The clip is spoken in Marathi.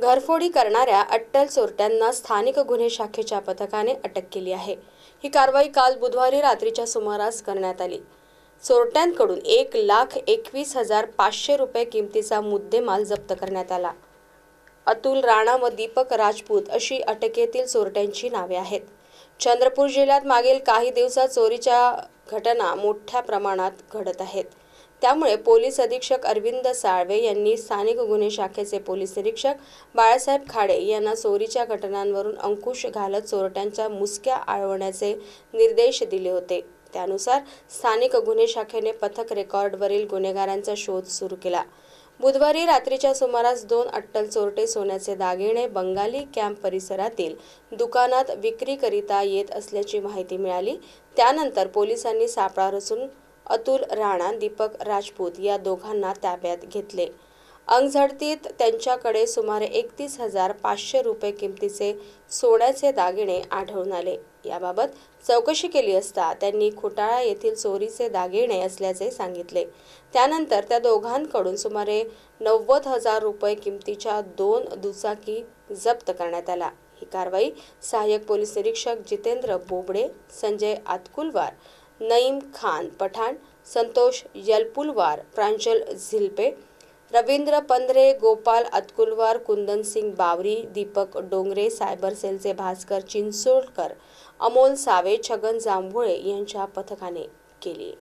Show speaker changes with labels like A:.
A: घरफोडी करणाऱ्या अट्टल चोरट्यांना स्थानिक गुन्हे शाखेच्या पथकाने अटक केली आहे ही कारवाई काल बुधवारी रात्रीच्या सुमारास करण्यात आली चोरट्यांकडून एक लाख एकवीस हजार पाचशे रुपये किमतीचा मुद्देमाल जप्त करण्यात आला अतुल राणा व दीपक राजपूत अशी अटकेतील चोरट्यांची नावे आहेत चंद्रपूर जिल्ह्यात मागील काही दिवसात चोरीच्या घटना मोठ्या प्रमाणात घडत आहेत त्यामुळे पोलीस अधीक्षक अरविंद साळवे यांनी स्थानिक गुन्हे शाखेचे पोलीस निरीक्षक बाळासाहेब खाडे यांना चोरीच्या घटनांवरून अंकुश घालत चोरट्यांच्या मुसक्या आळवण्याचे निर्देश दिले होते त्यानुसार स्थानिक गुन्हे शाखेने पथक रेकॉर्डवरील गुन्हेगारांचा शोध सुरू केला बुधवारी रात्रीच्या सुमारास दोन अट्टल चोरटे सोन्याचे दागिने बंगाली कॅम्प परिसरातील दुकानात विक्रीकरिता येत असल्याची माहिती मिळाली त्यानंतर पोलिसांनी सापळा रचून अतुल राणा दीपक राजपूत या दोघांना ताब्यात घेतले अंगझडतीत त्यांच्याकडे सुमारे एकतीस हजार पाचशे रुपये किमतीचे सोन्याचे दागिने आढळून आले याबाबत चौकशी केली असता त्यांनी खोटाळा येथील चोरीचे दागिने असल्याचे सांगितले त्यानंतर त्या दोघांकडून सुमारे नव्वद हजार रुपये किमतीच्या दोन दुचाकी जप्त करण्यात आला ही कारवाई सहाय्यक पोलीस निरीक्षक जितेंद्र बोबडे संजय आतकुलवार नईम खान पठाण संतोष यलपुलवार प्रांजल झिल्पे रवींद्र पंधरे गोपाल अतकुलवार कुंदन सिंग बावरी दीपक डोंगरे सायबर सेलचे भास्कर चिंचोळकर अमोल सावे छगन जांभुळे यांच्या पथकाने केली